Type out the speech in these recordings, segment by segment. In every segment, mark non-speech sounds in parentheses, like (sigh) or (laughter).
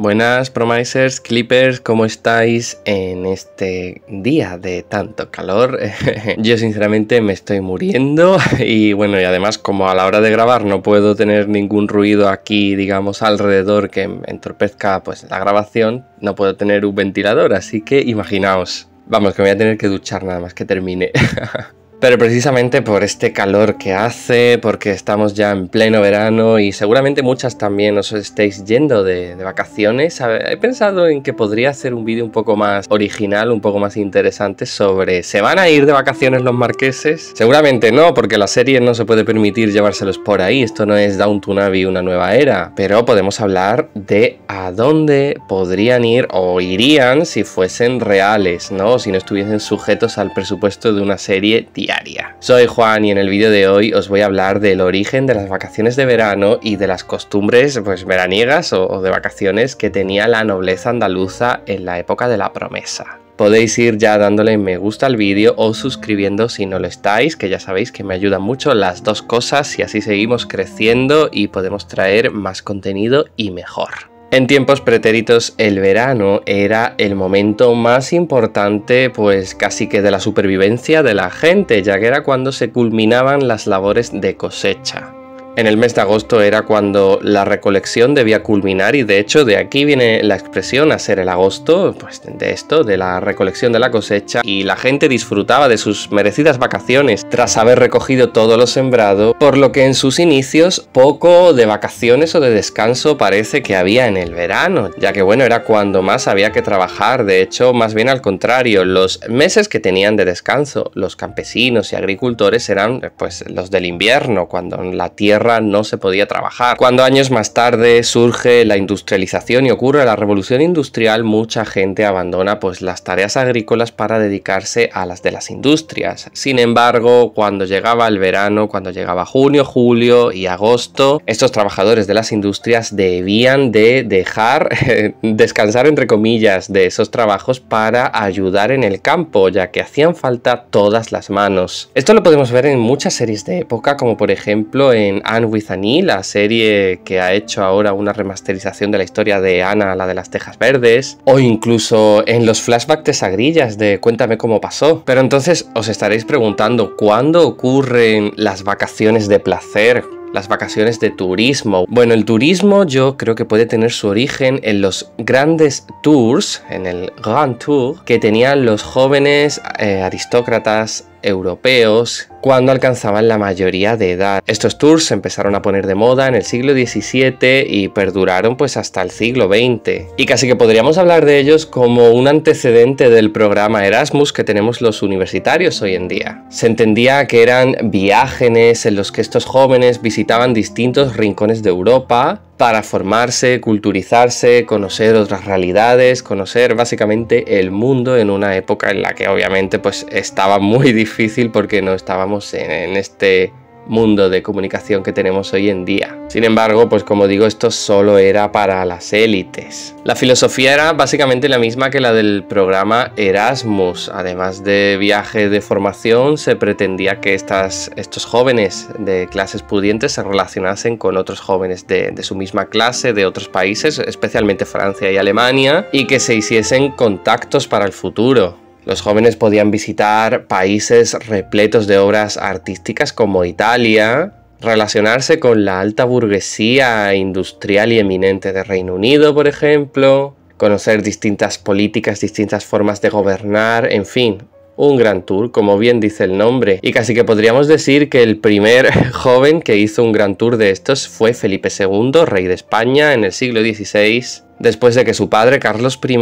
Buenas Promisers, Clippers, ¿cómo estáis en este día de tanto calor? (laughs) Yo sinceramente me estoy muriendo (laughs) y bueno, y además como a la hora de grabar no puedo tener ningún ruido aquí, digamos, alrededor que entorpezca pues la grabación, no puedo tener un ventilador, así que imaginaos. Vamos, que me voy a tener que duchar nada más que termine. (laughs) Pero precisamente por este calor que hace, porque estamos ya en pleno verano y seguramente muchas también os estéis yendo de, vacaciones, he pensado en que podría hacer un vídeo un poco más original, un poco más interesante sobre ¿se van a ir de vacaciones los marqueses? Seguramente no, porque la serie no se puede permitir llevárselos por ahí, esto no es Downton Abbey una nueva era, pero podemos hablar de a dónde podrían ir o irían si fuesen reales, ¿no? Si no estuviesen sujetos al presupuesto de una serie soy Juan y en el vídeo de hoy os voy a hablar del origen de las vacaciones de verano y de las costumbres pues, veraniegas o, o de vacaciones que tenía la nobleza andaluza en la época de la promesa. Podéis ir ya dándole me gusta al vídeo o suscribiendo si no lo estáis, que ya sabéis que me ayudan mucho las dos cosas y así seguimos creciendo y podemos traer más contenido y mejor. En tiempos pretéritos el verano era el momento más importante pues casi que de la supervivencia de la gente, ya que era cuando se culminaban las labores de cosecha. En el mes de agosto era cuando la recolección debía culminar y de hecho de aquí viene la expresión a ser el agosto, pues de esto, de la recolección de la cosecha y la gente disfrutaba de sus merecidas vacaciones tras haber recogido todo lo sembrado, por lo que en sus inicios poco de vacaciones o de descanso parece que había en el verano, ya que bueno, era cuando más había que trabajar, de hecho más bien al contrario, los meses que tenían de descanso los campesinos y agricultores eran pues los del invierno, cuando la tierra no se podía trabajar. Cuando años más tarde surge la industrialización y ocurre la revolución industrial, mucha gente abandona pues las tareas agrícolas para dedicarse a las de las industrias. Sin embargo, cuando llegaba el verano, cuando llegaba junio, julio y agosto, estos trabajadores de las industrias debían de dejar (laughs) descansar entre comillas de esos trabajos para ayudar en el campo, ya que hacían falta todas las manos. Esto lo podemos ver en muchas series de época, como por ejemplo en with e, la serie que ha hecho ahora una remasterización de la historia de Ana, la de las Tejas Verdes, o incluso en los flashbacks de Sagrillas de Cuéntame cómo pasó. Pero entonces os estaréis preguntando, ¿cuándo ocurren las vacaciones de placer? las vacaciones de turismo. Bueno, el turismo yo creo que puede tener su origen en los grandes tours, en el Grand Tour, que tenían los jóvenes eh, aristócratas europeos cuando alcanzaban la mayoría de edad. Estos tours se empezaron a poner de moda en el siglo XVII y perduraron pues hasta el siglo XX. Y casi que podríamos hablar de ellos como un antecedente del programa Erasmus que tenemos los universitarios hoy en día. Se entendía que eran viajes en los que estos jóvenes visitaban distintos rincones de Europa para formarse, culturizarse, conocer otras realidades, conocer básicamente el mundo en una época en la que obviamente pues estaba muy (laughs) difícil porque no estábamos en, en este mundo de comunicación que tenemos hoy en día. Sin embargo, pues como digo, esto solo era para las élites. La filosofía era básicamente la misma que la del programa Erasmus. Además de viaje de formación, se pretendía que estas, estos jóvenes de clases pudientes se relacionasen con otros jóvenes de, de su misma clase, de otros países, especialmente Francia y Alemania, y que se hiciesen contactos para el futuro. Los jóvenes podían visitar países repletos de obras artísticas como Italia, relacionarse con la alta burguesía industrial y eminente de Reino Unido, por ejemplo, conocer distintas políticas, distintas formas de gobernar, en fin, un gran tour, como bien dice el nombre. Y casi que podríamos decir que el primer (laughs) joven que hizo un gran tour de estos fue Felipe II, rey de España, en el siglo XVI después de que su padre, Carlos I,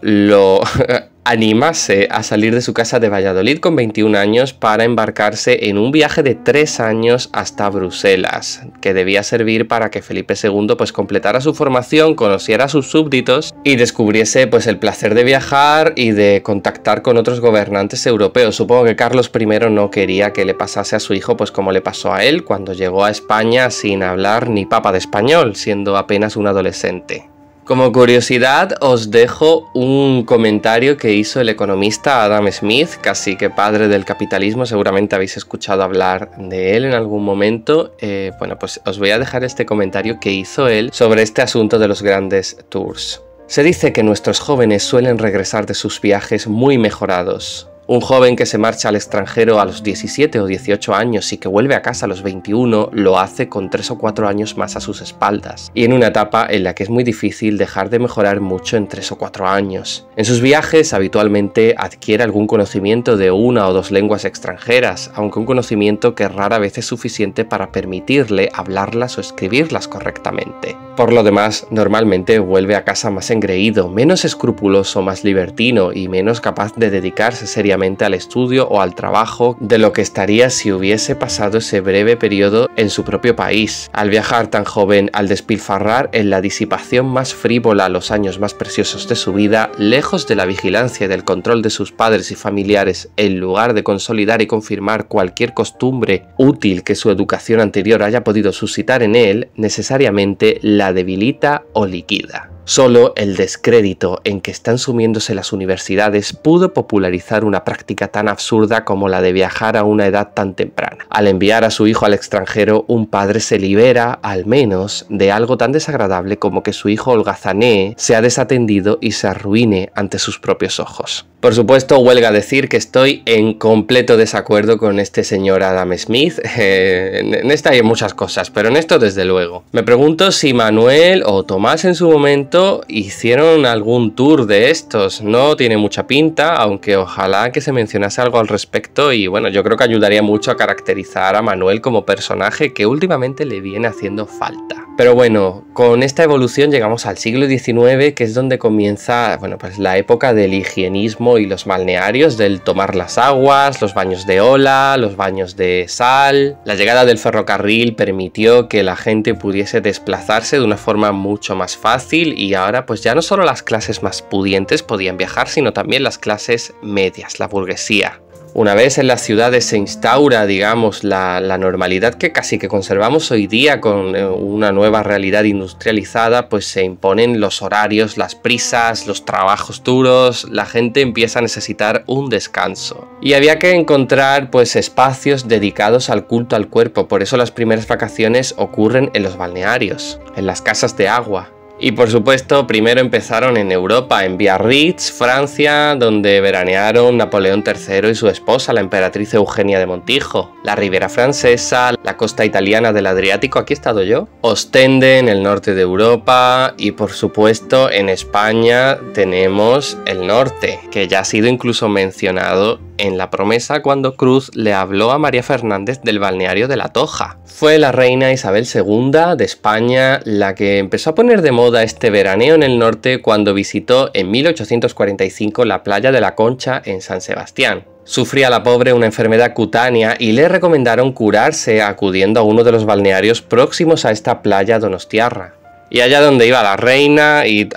lo (laughs) animase a salir de su casa de Valladolid con 21 años para embarcarse en un viaje de 3 años hasta Bruselas, que debía servir para que Felipe II pues completara su formación, conociera a sus súbditos y descubriese pues el placer de viajar y de contactar con otros gobernantes europeos. Supongo que Carlos I no quería que le pasase a su hijo pues como le pasó a él cuando llegó a España sin hablar ni papa de español, siendo apenas un adolescente. Como curiosidad, os dejo un comentario que hizo el economista Adam Smith, casi que padre del capitalismo, seguramente habéis escuchado hablar de él en algún momento. Eh, bueno, pues os voy a dejar este comentario que hizo él sobre este asunto de los grandes tours. Se dice que nuestros jóvenes suelen regresar de sus viajes muy mejorados, un joven que se marcha al extranjero a los 17 o 18 años y que vuelve a casa a los 21 lo hace con 3 o 4 años más a sus espaldas, y en una etapa en la que es muy difícil dejar de mejorar mucho en 3 o 4 años. En sus viajes habitualmente adquiere algún conocimiento de una o dos lenguas extranjeras, aunque un conocimiento que rara vez es suficiente para permitirle hablarlas o escribirlas correctamente. Por lo demás, normalmente vuelve a casa más engreído, menos escrupuloso, más libertino y menos capaz de dedicarse seriamente al estudio o al trabajo de lo que estaría si hubiese pasado ese breve periodo en su propio país. Al viajar tan joven, al despilfarrar en la disipación más frívola los años más preciosos de su vida, lejos de la vigilancia y del control de sus padres y familiares, en lugar de consolidar y confirmar cualquier costumbre útil que su educación anterior haya podido suscitar en él, necesariamente la debilita o liquida. Solo el descrédito en que están sumiéndose las universidades pudo popularizar una práctica tan absurda como la de viajar a una edad tan temprana. Al enviar a su hijo al extranjero, un padre se libera, al menos, de algo tan desagradable como que su hijo holgazanee, sea desatendido y se arruine ante sus propios ojos. Por supuesto, huelga decir que estoy en completo desacuerdo con este señor Adam Smith. (laughs) en esta hay muchas cosas, pero en esto desde luego. Me pregunto si Manuel o Tomás en su momento hicieron algún tour de estos. No tiene mucha pinta, aunque ojalá que se mencionase algo al respecto y bueno, yo creo que ayudaría mucho a caracterizar a Manuel como personaje que últimamente le viene haciendo falta. Pero bueno, con esta evolución llegamos al siglo XIX, que es donde comienza bueno, pues la época del higienismo y los balnearios, del tomar las aguas, los baños de ola, los baños de sal. La llegada del ferrocarril permitió que la gente pudiese desplazarse de una forma mucho más fácil y ahora pues ya no solo las clases más pudientes podían viajar, sino también las clases medias, la burguesía. Una vez en las ciudades se instaura, digamos, la, normalidad que casi que conservamos hoy día con eh, una nueva realidad industrializada, pues se imponen los horarios, las prisas, los trabajos duros, la gente empieza a necesitar un descanso. Y había que encontrar pues espacios dedicados al culto al cuerpo, por eso las primeras vacaciones ocurren en los balnearios, en las casas de agua, y por supuesto, primero empezaron en Europa, en Biarritz, Francia, donde veranearon Napoleón III y su esposa, la emperatriz Eugenia de Montijo, la Ribera Francesa, la costa italiana del Adriático, aquí he estado yo, Ostende en el norte de Europa y por supuesto en España tenemos el norte, que ya ha sido incluso mencionado en La promesa cuando Cruz le habló a María Fernández del balneario de La Toja. Fue la reina Isabel II de España la que empezó a poner de moda este veraneo en el norte cuando visitó en 1845 la playa de la Concha en San Sebastián. Sufría la pobre una enfermedad cutánea y le recomendaron curarse acudiendo a uno de los balnearios próximos a esta playa donostiarra y allá donde iba la reina y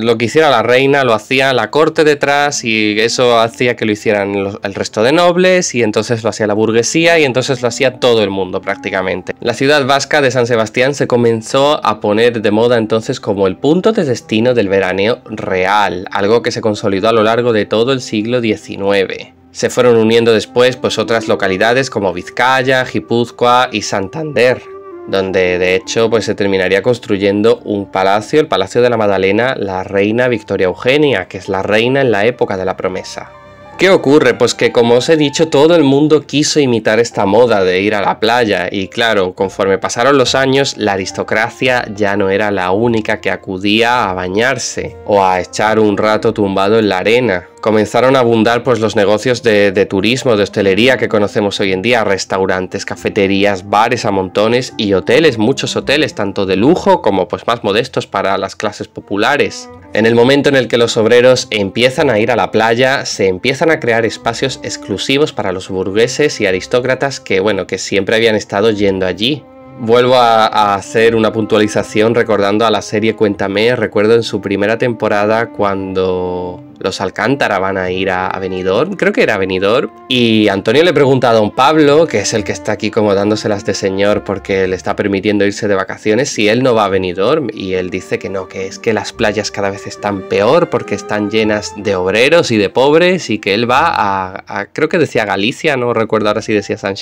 lo que hiciera la reina lo hacía la corte detrás y eso hacía que lo hicieran el resto de nobles y entonces lo hacía la burguesía y entonces lo hacía todo el mundo prácticamente. La ciudad vasca de San Sebastián se comenzó a poner de moda entonces como el punto de destino del veraneo real, algo que se consolidó a lo largo de todo el siglo XIX. Se fueron uniendo después pues otras localidades como Vizcaya, Guipúzcoa y Santander, donde de hecho pues se terminaría construyendo un palacio, el Palacio de la Madalena, la reina Victoria Eugenia, que es la reina en la época de la promesa. ¿Qué ocurre? Pues que como os he dicho, todo el mundo quiso imitar esta moda de ir a la playa y claro, conforme pasaron los años, la aristocracia ya no era la única que acudía a bañarse o a echar un rato tumbado en la arena comenzaron a abundar pues, los negocios de, turismo, de hostelería que conocemos hoy en día, restaurantes, cafeterías, bares a montones y hoteles, muchos hoteles, tanto de lujo como pues, más modestos para las clases populares. En el momento en el que los obreros empiezan a ir a la playa, se empiezan a crear espacios exclusivos para los burgueses y aristócratas que, bueno, que siempre habían estado yendo allí. Vuelvo a, a, hacer una puntualización recordando a la serie Cuéntame, recuerdo en su primera temporada cuando los Alcántara van a ir a, Benidorm, creo que era Benidorm, y Antonio le pregunta a don Pablo, que es el que está aquí como dándoselas de señor porque le está permitiendo irse de vacaciones, si él no va a Benidorm, y él dice que no, que es que las playas cada vez están peor porque están llenas de obreros y de pobres, y que él va a, creo que decía Galicia, no recuerdo ahora si decía San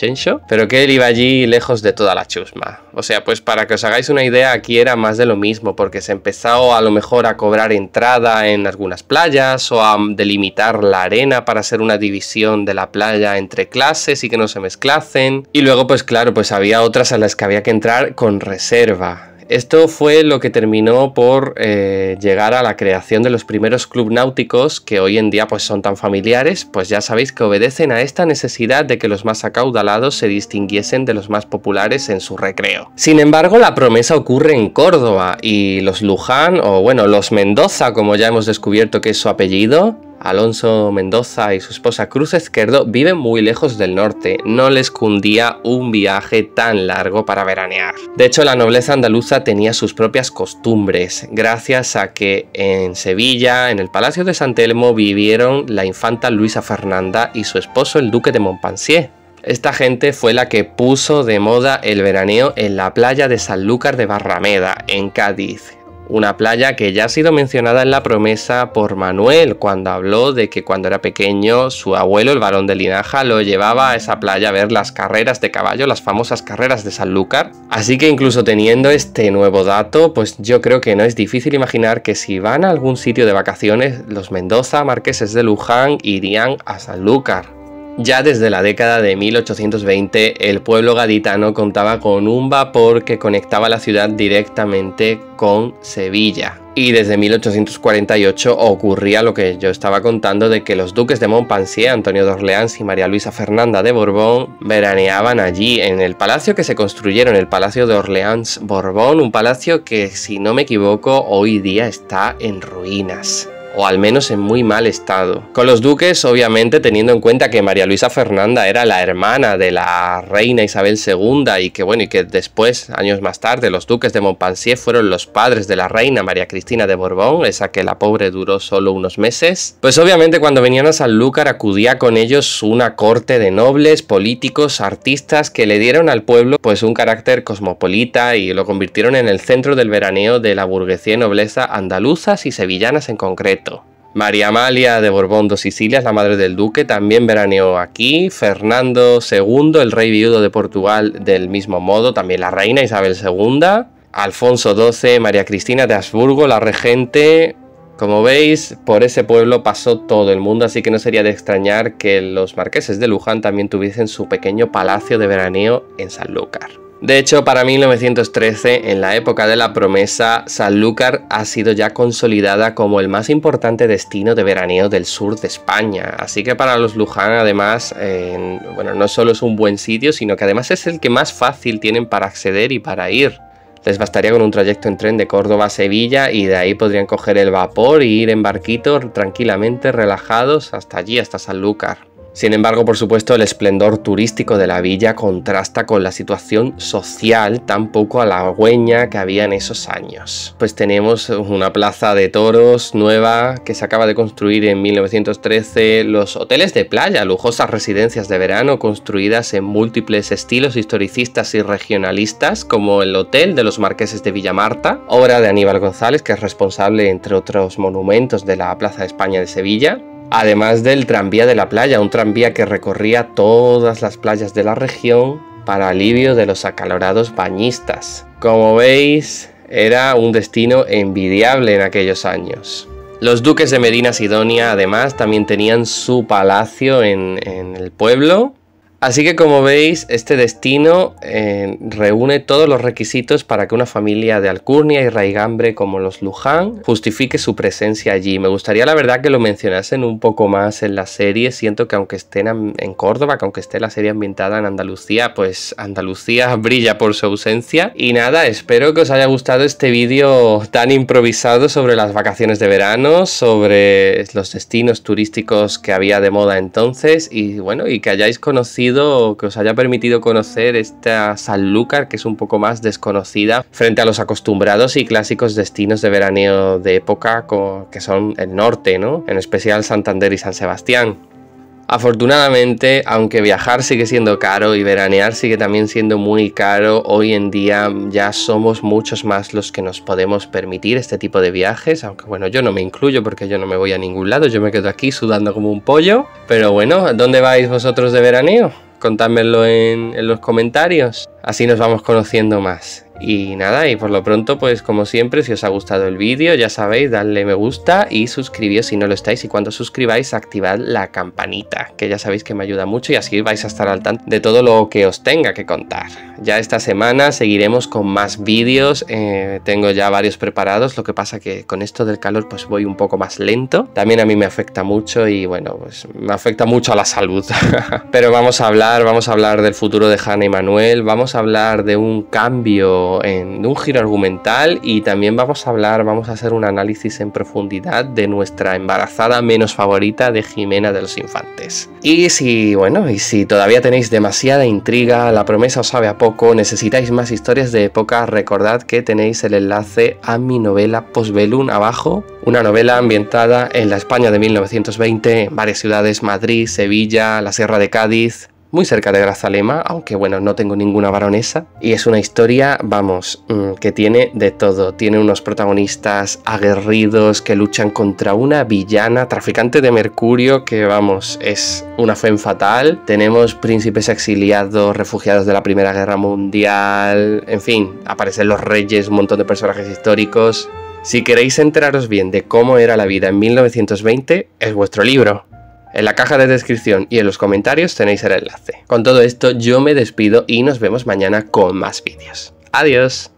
pero que él iba allí lejos de toda la chusma. O sea, pues para que os hagáis una idea, aquí era más de lo mismo, porque se empezó a lo mejor a cobrar entrada en algunas playas, a delimitar la arena para hacer una división de la playa entre clases y que no se mezclasen. Y luego, pues claro, pues había otras a las que había que entrar con reserva. Esto fue lo que terminó por eh, llegar a la creación de los primeros club náuticos que hoy en día pues, son tan familiares, pues ya sabéis que obedecen a esta necesidad de que los más acaudalados se distinguiesen de los más populares en su recreo. Sin embargo, la promesa ocurre en Córdoba y los Luján, o bueno, los Mendoza, como ya hemos descubierto que es su apellido, Alonso Mendoza y su esposa Cruz Esquerdo viven muy lejos del norte, no les cundía un viaje tan largo para veranear. De hecho, la nobleza andaluza tenía sus propias costumbres, gracias a que en Sevilla, en el Palacio de San Telmo, vivieron la infanta Luisa Fernanda y su esposo el duque de Montpensier. Esta gente fue la que puso de moda el veraneo en la playa de Sanlúcar de Barrameda, en Cádiz, una playa que ya ha sido mencionada en la promesa por Manuel cuando habló de que cuando era pequeño su abuelo, el varón de Linaja, lo llevaba a esa playa a ver las carreras de caballo, las famosas carreras de Sanlúcar. Así que incluso teniendo este nuevo dato, pues yo creo que no es difícil imaginar que si van a algún sitio de vacaciones, los Mendoza, marqueses de Luján, irían a Sanlúcar. Ya desde la década de 1820 el pueblo gaditano contaba con un vapor que conectaba la ciudad directamente con Sevilla. Y desde 1848 ocurría lo que yo estaba contando de que los duques de Montpensier, Antonio de Orleans y María Luisa Fernanda de Borbón veraneaban allí en el palacio que se construyeron, el Palacio de Orleans Borbón, un palacio que si no me equivoco hoy día está en ruinas o al menos en muy mal estado. Con los duques, obviamente, teniendo en cuenta que María Luisa Fernanda era la hermana de la reina Isabel II y que, bueno, y que después, años más tarde, los duques de Montpensier fueron los padres de la reina María Cristina de Borbón, esa que la pobre duró solo unos meses. Pues obviamente cuando venían a Sanlúcar acudía con ellos una corte de nobles, políticos, artistas que le dieron al pueblo pues un carácter cosmopolita y lo convirtieron en el centro del veraneo de la burguesía y nobleza andaluzas y sevillanas en concreto. María Amalia de Borbón dos Sicilias, la madre del duque, también veraneó aquí. Fernando II, el rey viudo de Portugal, del mismo modo, también la reina Isabel II. Alfonso XII, María Cristina de Habsburgo, la regente. Como veis, por ese pueblo pasó todo el mundo, así que no sería de extrañar que los marqueses de Luján también tuviesen su pequeño palacio de veraneo en Sanlúcar. De hecho, para 1913, en la época de la promesa, Sanlúcar ha sido ya consolidada como el más importante destino de veraneo del sur de España. Así que para los Luján, además, bueno, no solo es un buen sitio, sino que además es el que más fácil tienen para acceder y para ir. Les bastaría con un trayecto en tren de Córdoba a Sevilla y de ahí podrían coger el vapor y ir en barquito tranquilamente relajados hasta allí, hasta Sanlúcar. Sin embargo, por supuesto, el esplendor turístico de la villa contrasta con la situación social tan poco halagüeña que había en esos años. Pues tenemos una plaza de toros nueva que se acaba de construir en 1913, los hoteles de playa, lujosas residencias de verano construidas en múltiples estilos historicistas y regionalistas, como el Hotel de los Marqueses de Villamarta, obra de Aníbal González, que es responsable, entre otros monumentos, de la Plaza de España de Sevilla, Además del tranvía de la playa, un tranvía que recorría todas las playas de la región para alivio de los acalorados bañistas. Como veis, era un destino envidiable en aquellos años. Los duques de Medina Sidonia además también tenían su palacio en, el pueblo Así que como veis, este destino eh, reúne todos los requisitos para que una familia de alcurnia y raigambre como los Luján justifique su presencia allí. Me gustaría la verdad que lo mencionasen un poco más en la serie. Siento que aunque estén en Córdoba, que aunque esté la serie ambientada en Andalucía, pues Andalucía (laughs) brilla por su ausencia. Y nada, espero que os haya gustado este vídeo tan improvisado sobre las vacaciones de verano, sobre los destinos turísticos que había de moda entonces y bueno, y que hayáis conocido que os haya permitido conocer esta Sanlúcar, que es un poco más desconocida frente a los acostumbrados y clásicos destinos de veraneo de época que son el norte, En especial Santander y San Sebastián. Afortunadamente, aunque viajar sigue siendo caro y veranear sigue también siendo muy caro, hoy en día ya somos muchos más los que nos podemos permitir este tipo de viajes, aunque bueno, yo no me incluyo porque yo no me voy a ningún lado, yo me quedo aquí sudando como un pollo, pero bueno, ¿dónde vais vosotros de veraneo? Contármelo en los comentarios, así nos vamos conociendo más. Y nada, y por lo pronto, pues como siempre, si os ha gustado el vídeo, ya sabéis, dadle me gusta y suscribíos si no lo estáis. Y cuando suscribáis, activad la campanita, que ya sabéis que me ayuda mucho y así vais a estar al tanto de todo lo que os tenga que contar. Ya esta semana seguiremos con más vídeos, eh, tengo ya varios preparados, lo que pasa que con esto del calor pues voy un poco más lento. También a mí me afecta mucho y bueno, pues me afecta mucho a la salud. (laughs) Pero vamos a hablar, vamos a hablar del futuro de Hanna y Manuel, vamos a hablar de un cambio en un giro argumental y también vamos a hablar, vamos a hacer un análisis en profundidad de nuestra embarazada menos favorita de Jimena de los Infantes. Y si, bueno, y si todavía tenéis demasiada intriga, la promesa os sabe a poco, necesitáis más historias de época, recordad que tenéis el enlace a mi novela Postbellum abajo, una novela ambientada en la España de 1920, en varias ciudades, Madrid, Sevilla, la Sierra de Cádiz, muy cerca de Grazalema, aunque bueno, no tengo ninguna baronesa. Y es una historia, vamos, mm, que tiene de todo. Tiene unos protagonistas aguerridos que luchan contra una villana, traficante de mercurio, que vamos, es una fe fatal. Tenemos príncipes exiliados, refugiados de la Primera Guerra Mundial, en fin, aparecen los reyes, un montón de personajes históricos. Si queréis enteraros bien de cómo era la vida en 1920, es vuestro libro. En la caja de descripción y en los comentarios tenéis el enlace. Con todo esto yo me despido y nos vemos mañana con más vídeos. Adiós.